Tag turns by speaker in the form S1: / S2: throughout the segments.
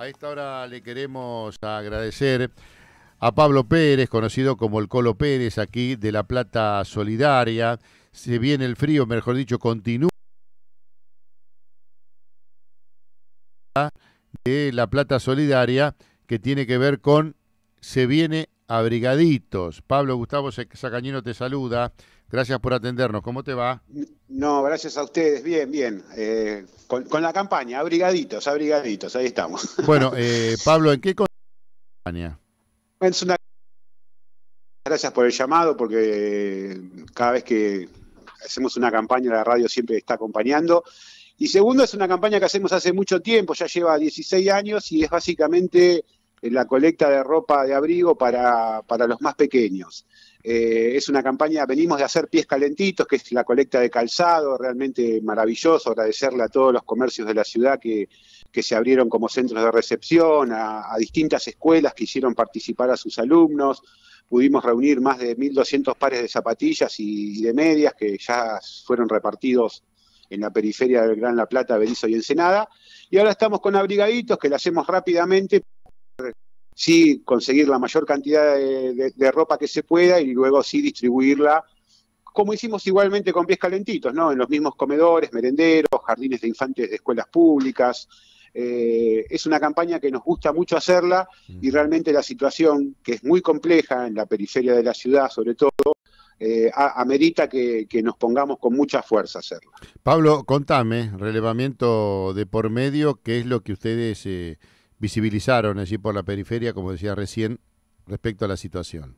S1: A esta hora le queremos agradecer a Pablo Pérez, conocido como el Colo Pérez, aquí de La Plata Solidaria. Se viene el frío, mejor dicho, continúa de La Plata Solidaria, que tiene que ver con se viene abrigaditos. Pablo Gustavo Sacañino te saluda. Gracias por atendernos. ¿Cómo te va?
S2: No, gracias a ustedes. Bien, bien. Eh, con, la campaña, abrigaditos, abrigaditos. Ahí estamos.
S1: Bueno, eh, Pablo, ¿en qué campaña? Es una...
S2: Gracias por el llamado, porque cada vez que hacemos una campaña, la radio siempre está acompañando. Y segundo, es una campaña que hacemos hace mucho tiempo, ya lleva 16 años y es básicamente la colecta de ropa de abrigo para, los más pequeños. Eh, es una campaña, venimos de hacer pies calentitos, que es la colecta de calzado, realmente maravilloso, agradecerle a todos los comercios de la ciudad que, se abrieron como centros de recepción, a, distintas escuelas que hicieron participar a sus alumnos. Pudimos reunir más de 1.200 pares de zapatillas y, de medias que ya fueron repartidos en la periferia del Gran La Plata, Benizo y Ensenada. Y ahora estamos con abrigaditos que lo hacemos rápidamente sí conseguir la mayor cantidad de, ropa que se pueda y luego sí distribuirla, como hicimos igualmente con pies calentitos, ¿no? En los mismos comedores, merenderos, jardines de infantes de escuelas públicas. Eh, es una campaña que nos gusta mucho hacerla y mm. realmente la situación, que es muy compleja en la periferia de la ciudad sobre todo, eh, amerita que, nos pongamos con mucha fuerza a hacerlo.
S1: Pablo, contame, relevamiento de por medio, ¿qué es lo que ustedes eh, visibilizaron allí por la periferia, como decía recién, respecto a la situación?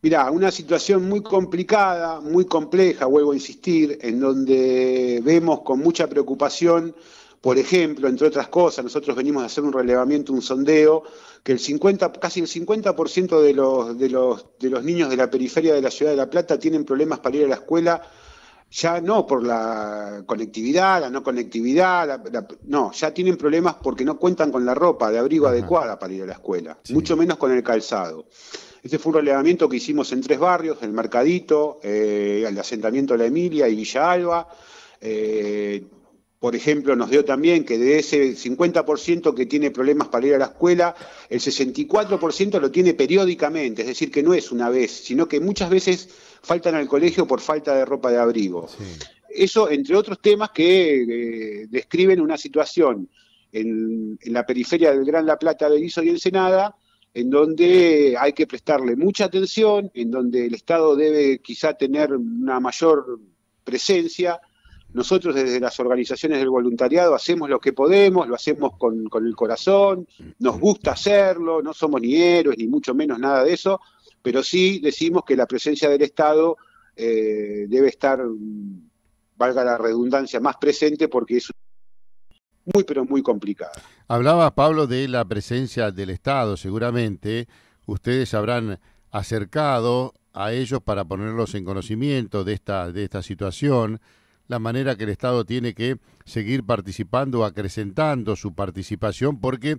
S2: Mirá, una situación muy complicada, muy compleja, vuelvo a insistir, en donde vemos con mucha preocupación por ejemplo, entre otras cosas, nosotros venimos a hacer un relevamiento, un sondeo, que el 50, casi el 50% de los, de, los, de los niños de la periferia de la ciudad de La Plata tienen problemas para ir a la escuela ya no por la conectividad, la no conectividad, no, ya tienen problemas porque no cuentan con la ropa de abrigo adecuada para ir a la escuela, mucho menos con el calzado. Este fue un relevamiento que hicimos en tres barrios, el Mercadito, eh, el asentamiento de La Emilia y Villa Alba. Eh, por ejemplo, nos dio también que de ese 50% que tiene problemas para ir a la escuela, el 64% lo tiene periódicamente, es decir, que no es una vez, sino que muchas veces faltan al colegio por falta de ropa de abrigo. Eso, entre otros temas que eh, describen una situación en, la periferia del Gran La Plata, de Berizo y Ensenada, en donde hay que prestarle mucha atención, en donde el Estado debe quizá tener una mayor presencia. Nosotros desde las organizaciones del voluntariado hacemos lo que podemos, lo hacemos con el corazón, nos gusta hacerlo, no somos ni héroes, ni mucho menos nada de eso, pero sí decimos que la presencia del Estado eh, debe estar, valga la redundancia, más presente porque es muy, pero muy complicada.
S1: Hablaba Pablo de la presencia del Estado, seguramente ustedes habrán acercado a ellos para ponerlos en conocimiento de esta, de esta situación, la manera que el Estado tiene que seguir participando, acrecentando su participación, porque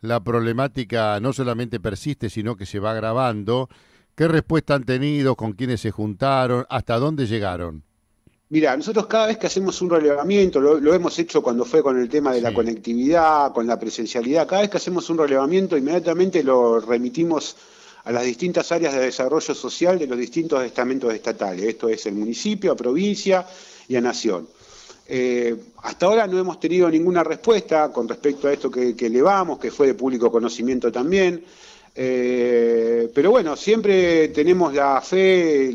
S1: la problemática no solamente persiste, sino que se va agravando. ¿Qué respuesta han tenido? ¿Con quiénes se juntaron? ¿Hasta dónde llegaron?
S2: Mira, nosotros cada vez que hacemos un relevamiento, lo, hemos hecho cuando fue con el tema de la conectividad, con la presencialidad, cada vez que hacemos un relevamiento inmediatamente lo remitimos a las distintas áreas de desarrollo social de los distintos estamentos estatales, esto es el municipio, a provincia y a nación. Eh, hasta ahora no hemos tenido ninguna respuesta con respecto a esto que, elevamos, que fue de público conocimiento también. Eh, pero bueno, siempre tenemos la fe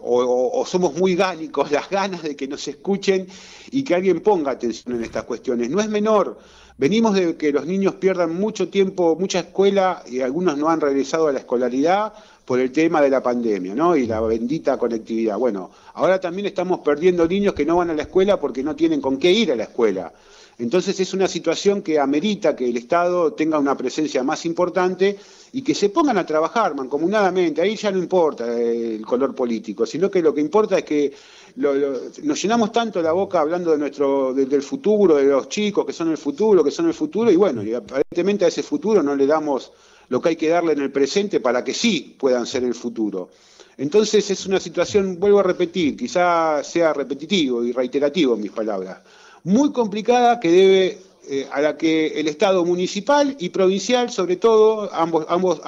S2: o, somos muy gánicos, las ganas de que nos escuchen y que alguien ponga atención en estas cuestiones. No es menor, venimos de que los niños pierdan mucho tiempo, mucha escuela y algunos no han regresado a la escolaridad por el tema de la pandemia, ¿no? Y la bendita conectividad. Bueno, ahora también estamos perdiendo niños que no van a la escuela porque no tienen con qué ir a la escuela. Entonces es una situación que amerita que el Estado tenga una presencia más importante y que se pongan a trabajar mancomunadamente. Ahí ya no importa eh, el color político, sino que lo que importa es que nos llenamos tanto la boca hablando de nuestro, del futuro, de los chicos que son el futuro, que son el futuro, y bueno, y aparentemente a ese futuro no le damos lo que hay que darle en el presente para que sí puedan ser el futuro. Entonces es una situación, vuelvo a repetir, quizá sea repetitivo y reiterativo en mis palabras, muy complicada que debe eh, a la que el Estado municipal y provincial, sobre todo, ambos, ambos,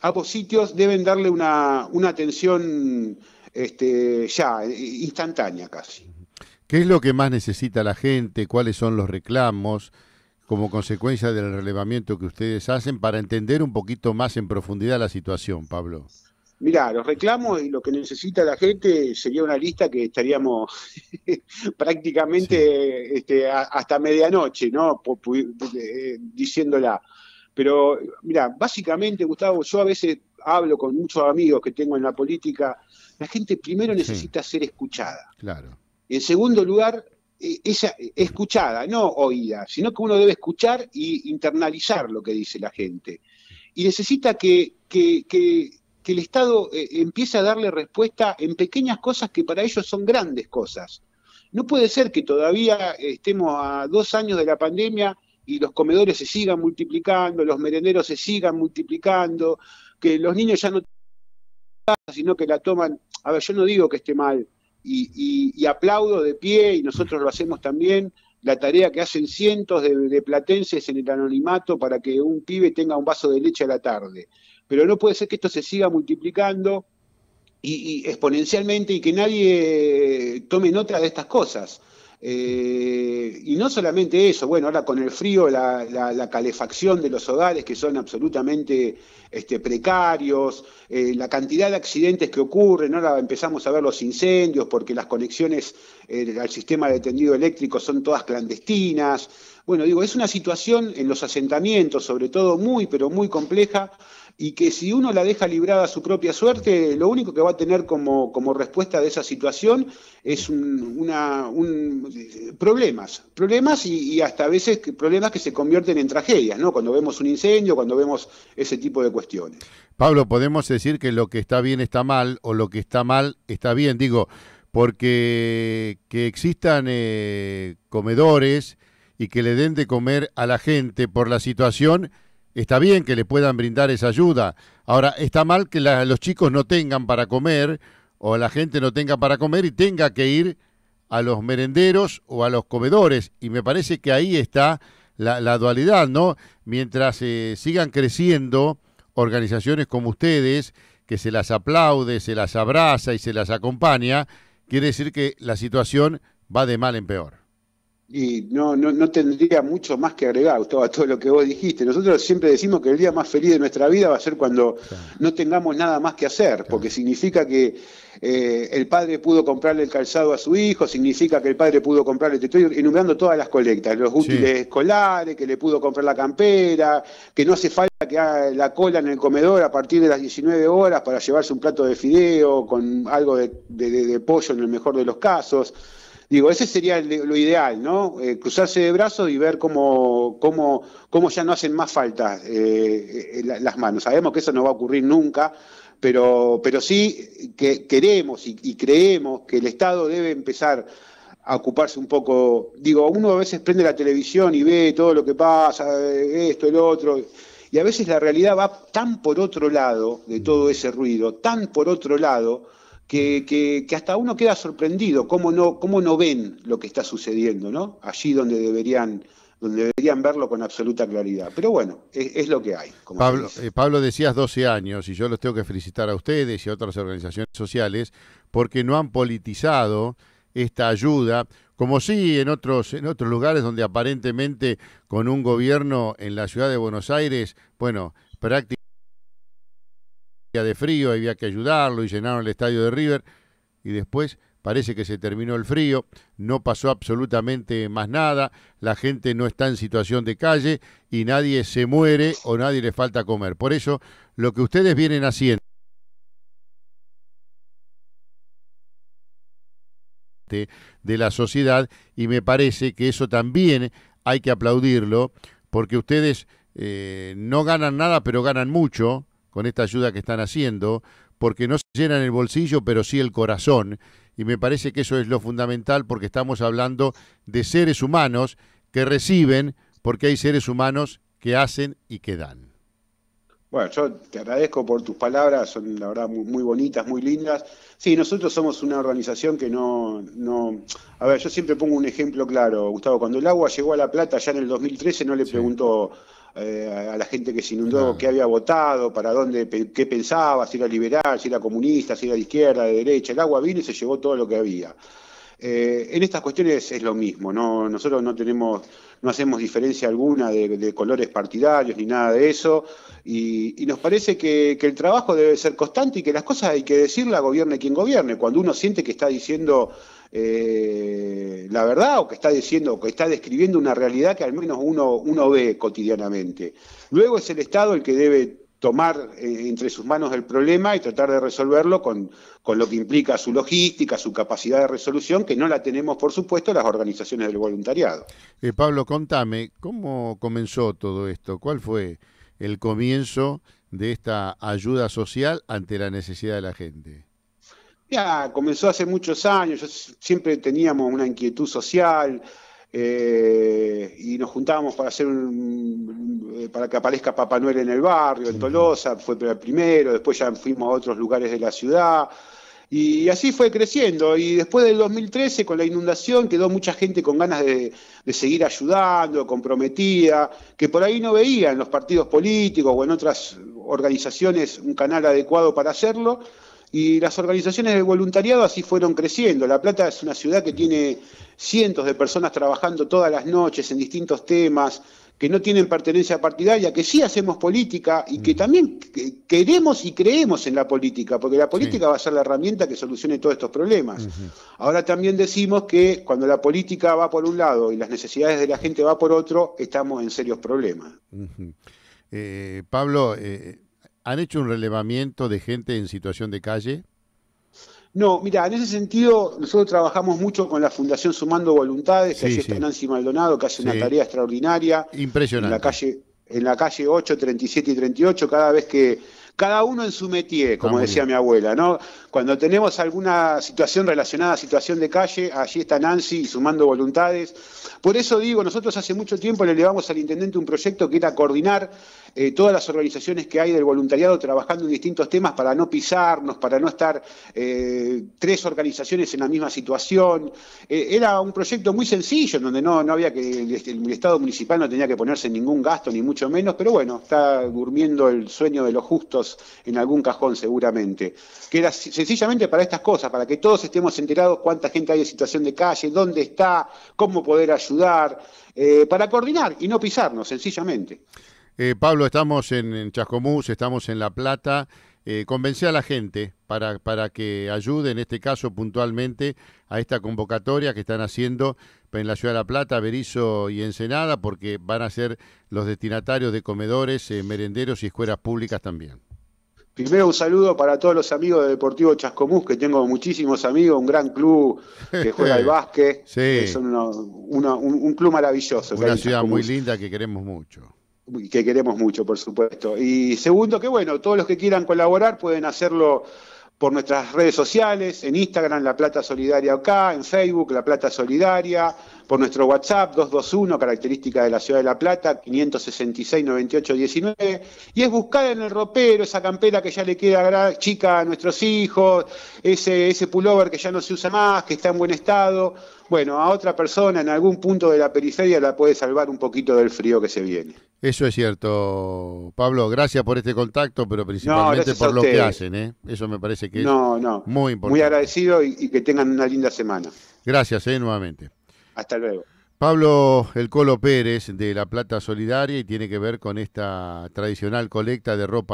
S2: ambos, sitios deben darle una, atención este, ya, instantánea
S1: casi. ¿Qué es lo que más necesita la gente? ¿Cuáles son los reclamos? como consecuencia del relevamiento que ustedes hacen para entender un poquito más en profundidad la situación, Pablo?
S2: Mira, los reclamos y lo que necesita la gente sería una lista que estaríamos prácticamente este, hasta medianoche, ¿no? Eh, diciéndola. Pero, mira, básicamente, Gustavo, yo a veces hablo con muchos amigos que tengo en la política. La gente primero necesita ser escuchada. Claro. En segundo lugar, esa e-, escuchada, no oída, sino que uno debe escuchar y internalizar lo que dice la gente. Y necesita que, que, que, que el Estado eh, empiece a darle respuesta en pequeñas cosas que para ellos son grandes cosas. No puede ser que todavía estemos a dos años de la pandemia y los comedores se sigan multiplicando, los merenderos se sigan multiplicando, que los niños ya no sino que la toman. A ver, yo no digo que esté mal, y, aplaudo de pie, y nosotros lo hacemos también, la tarea que hacen cientos de, platenses en el anonimato para que un pibe tenga un vaso de leche a la tarde. Pero no puede ser que esto se siga multiplicando y exponencialmente y que nadie tome nota de estas cosas. Eh, y no solamente eso, bueno, ahora con el frío, la, calefacción de los hogares que son absolutamente este, precarios, eh, la cantidad de accidentes que ocurren, ahora empezamos a ver los incendios porque las conexiones eh, al sistema de tendido eléctrico son todas clandestinas. Bueno, digo, es una situación en los asentamientos, sobre todo muy, pero muy compleja, y que si uno la deja librada a su propia suerte, lo único que va a tener como, como respuesta de esa situación es un, una, un, problemas, problemas y, hasta a veces problemas que se convierten en tragedias, ¿no? Cuando vemos un incendio, cuando vemos ese tipo de cuestiones.
S1: Pablo, podemos decir que lo que está bien está mal o lo que está mal está bien, digo, porque que existan eh, comedores y que le den de comer a la gente por la situación Está bien que le puedan brindar esa ayuda. Ahora, está mal que los chicos no tengan para comer o la gente no tenga para comer y tenga que ir a los merenderos o a los comedores. Y me parece que ahí está la, dualidad, ¿no? Mientras eh, sigan creciendo organizaciones como ustedes, que se las aplaude, se las abraza y se las acompaña, quiere decir que la situación va de mal en peor
S2: y no, no, no, tendría mucho más que agregar, Gustavo, a todo lo que vos dijiste. Nosotros siempre decimos que el día más feliz de nuestra vida va a ser cuando no tengamos nada más que hacer, porque significa que eh, el padre pudo comprarle el calzado a su hijo, significa que el padre pudo comprarle, te estoy enumerando todas las colectas, los útiles escolares, que le pudo comprar la campera, que no hace falta que haga la cola en el comedor a partir de las 19 horas para llevarse un plato de fideo con algo de, de pollo en el mejor de los casos. Digo, ese sería lo ideal, ¿no? Eh, cruzarse de brazos y ver cómo, cómo, cómo ya no hacen más falta eh, eh, las manos. Sabemos que eso no va a ocurrir nunca, pero, pero sí que queremos y, y creemos que el Estado debe empezar a ocuparse un poco. Digo, uno a veces prende la televisión y ve todo lo que pasa, esto, el otro, y a veces la realidad va tan por otro lado de todo ese ruido, tan por otro lado que, hasta uno queda sorprendido cómo no, cómo no ven lo que está sucediendo, ¿no? Allí donde deberían, donde deberían verlo con absoluta claridad. Pero bueno, es, lo que hay. Pablo,
S1: eh, Pablo, decías 12 años, y yo los tengo que felicitar a ustedes y a otras organizaciones sociales, porque no han politizado esta ayuda, como sí en otros, en otros lugares donde aparentemente con un gobierno en la ciudad de Buenos Aires, bueno, prácticamente de frío, había que ayudarlo y llenaron el estadio de River y después parece que se terminó el frío, no pasó absolutamente más nada, la gente no está en situación de calle y nadie se muere o nadie le falta comer. Por eso lo que ustedes vienen haciendo de la sociedad y me parece que eso también hay que aplaudirlo porque ustedes eh, no ganan nada pero ganan mucho con esta ayuda que están haciendo, porque no se llenan el bolsillo, pero sí el corazón. Y me parece que eso es lo fundamental porque estamos hablando de seres humanos que reciben, porque hay seres humanos que hacen y que dan.
S2: Bueno, yo te agradezco por tus palabras, son la verdad muy, bonitas, muy lindas. Sí, nosotros somos una organización que no, A ver, yo siempre pongo un ejemplo claro, Gustavo. Cuando el agua llegó a La Plata ya en el 2013 no le preguntó eh, a la gente que se inundó, que qué había votado, para dónde, qué pensaba, si era liberal, si era comunista, si era de izquierda, de derecha. El agua vino y se llevó todo lo que había. Eh, en estas cuestiones es lo mismo, ¿no? nosotros no tenemos, no hacemos diferencia alguna de, colores partidarios ni nada de eso, y, nos parece que, que, el trabajo debe ser constante y que las cosas hay que decirlas, gobierne quien gobierne. Cuando uno siente que está diciendo eh, la verdad o que está diciendo o que está describiendo una realidad que al menos uno, uno ve cotidianamente. Luego es el Estado el que debe tomar eh, entre sus manos el problema y tratar de resolverlo con, lo que implica su logística, su capacidad de resolución, que no la tenemos, por supuesto, las organizaciones del voluntariado.
S1: Eh, Pablo, contame, ¿cómo comenzó todo esto? ¿Cuál fue el comienzo de esta ayuda social ante la necesidad de la gente?
S2: Ya, comenzó hace muchos años, yo siempre teníamos una inquietud social eh, y nos juntábamos para hacer eh, para que aparezca Papá Noel en el barrio, en Tolosa, fue el primero, después ya fuimos a otros lugares de la ciudad. Y así fue creciendo. Y después del 2013, con la inundación, quedó mucha gente con ganas de, de, seguir ayudando, comprometida, que por ahí no veía en los partidos políticos o en otras organizaciones un canal adecuado para hacerlo y las organizaciones de voluntariado así fueron creciendo. La Plata es una ciudad que tiene cientos de personas trabajando todas las noches en distintos temas, que no tienen pertenencia partidaria, que sí hacemos política y que mm. también queremos y creemos en la política, porque la política va a ser la herramienta que solucione todos estos problemas. Ahora también decimos que cuando la política va por un lado y las necesidades de la gente va por otro, estamos en serios problemas.
S1: Eh, Pablo, eh, ¿Han hecho un relevamiento de gente en situación de calle?
S2: No, mira, en ese sentido nosotros trabajamos mucho con la Fundación Sumando Voluntades, que allí está Nancy Maldonado, que hace una tarea extraordinaria.
S1: Impresionante. la
S2: calle, en la calle 8, 37 y 38, cada vez que cada uno en su métier, como decía mi abuela, ¿no? Cuando tenemos alguna situación relacionada a situación de calle, allí está Nancy sumando voluntades. Por eso digo, nosotros hace mucho tiempo le elevamos al intendente un proyecto que era coordinar eh, todas las organizaciones que hay del voluntariado trabajando en distintos temas para no pisarnos, para no estar eh, tres organizaciones en la misma situación. Eh, era un proyecto muy sencillo, donde no, no había que, este, el, Estado municipal no tenía que ponerse ningún gasto, ni mucho menos, pero bueno, está durmiendo el sueño de lo justo en algún cajón seguramente, que era sencillamente para estas cosas, para que todos estemos enterados cuánta gente hay en situación de calle, dónde está, cómo poder ayudar, eh, para coordinar y no pisarnos,
S1: sencillamente. Eh, Pablo, estamos en, Chascomús, estamos en La Plata. Eh, convencer a la gente para, que ayude, en este caso puntualmente, a esta convocatoria que están haciendo en la ciudad de La Plata, Berizo y Ensenada, porque van a ser los destinatarios de comedores, eh, merenderos y escuelas públicas también. Primero un
S2: saludo para todos los amigos de Deportivo Chascomús, que tengo muchísimos amigos, un gran club que juega al básquet. Sí. son un, club maravilloso. Una ciudad muy
S1: linda que queremos
S2: mucho. Que queremos mucho, por supuesto. Y segundo, que bueno, todos los que quieran colaborar pueden hacerlo por nuestras redes sociales, en Instagram La Plata Solidaria acá, en Facebook La Plata Solidaria, por nuestro WhatsApp 221, característica de la ciudad de La Plata, 566 98 y es buscar en el ropero esa campera que ya le queda chica a nuestros hijos, ese, ese pullover que ya no se usa más, que está en buen estado. Bueno, a otra persona en algún punto de la periferia la puede salvar un poquito del frío que se
S1: viene. Eso es cierto, Pablo. Gracias por este contacto, pero principalmente por lo que hacen. ¿eh? Eso me parece que es muy importante. Muy
S2: agradecido y, que tengan una linda semana.
S1: Gracias, ¿eh? nuevamente. Hasta luego. Pablo El Colo Pérez de La Plata Solidaria y tiene que ver con esta tradicional colecta de ropa.